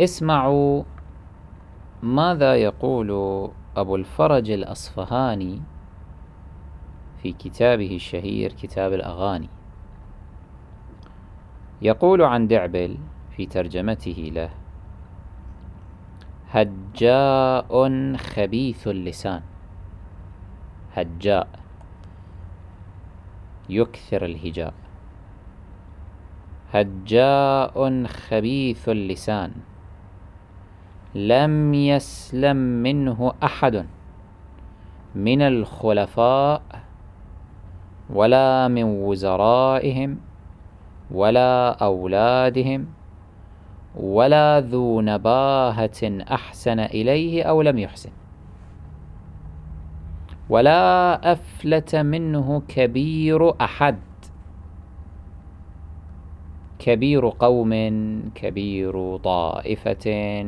اسمعوا ماذا يقول أبو الفرج الأصفهاني في كتابه الشهير كتاب الأغاني يقول عن دعبل في ترجمته له هجاء خبيث اللسان هجاء يكثر الهجاء هجاء خبيث اللسان لم يسلم منه أحد من الخلفاء ولا من وزرائهم ولا أولادهم ولا ذو نباهة أحسن إليه أو لم يحسن ولا أفلت منه كبير أحد كبير قوم كبير طائفة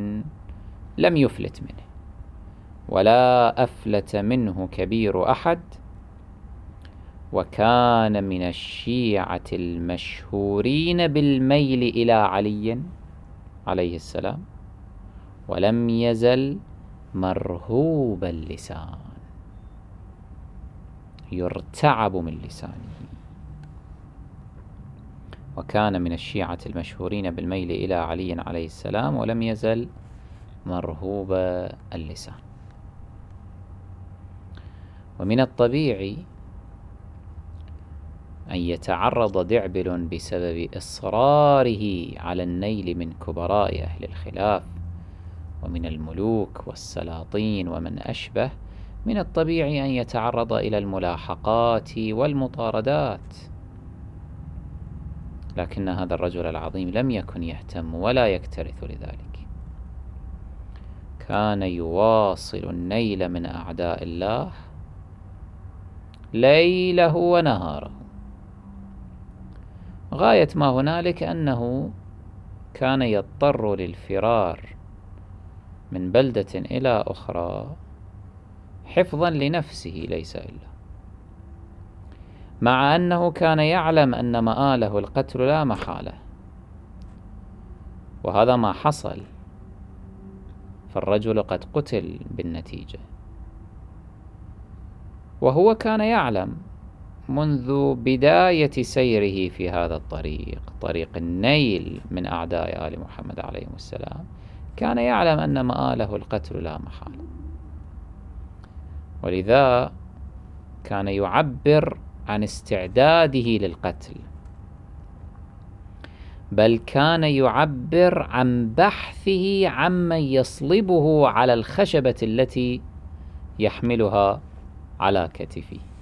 لم يفلت منه ولا أفلت منه كبير أحد وكان من الشيعة المشهورين بالميل إلى علي عليه السلام ولم يزل مرهوب اللسان يرتعب من لسانه وكان من الشيعة المشهورين بالميل إلى علي عليه السلام ولم يزل مرهوب اللسان ومن الطبيعي أن يتعرض دعبل بسبب إصراره على النيل من كبراء أهل الخلاف ومن الملوك والسلاطين ومن أشبه من الطبيعي أن يتعرض إلى الملاحقات والمطاردات لكن هذا الرجل العظيم لم يكن يهتم ولا يكترث لذلك كان يواصل النيل من أعداء الله ليله ونهاره غاية ما هنالك أنه كان يضطر للفرار من بلدة إلى أخرى حفظا لنفسه ليس إلا مع أنه كان يعلم أن مآله القتل لا محالة وهذا ما حصل فالرجل قد قتل بالنتيجة وهو كان يعلم منذ بداية سيره في هذا الطريق طريق النيل من أعداء آل محمد عليهم السلام كان يعلم أن مآله القتل لا محالة ولذا كان يعبر عن استعداده للقتل بل كان يعبر عن بحثه عمن يصلبه على الخشبة التي يحملها على كتفه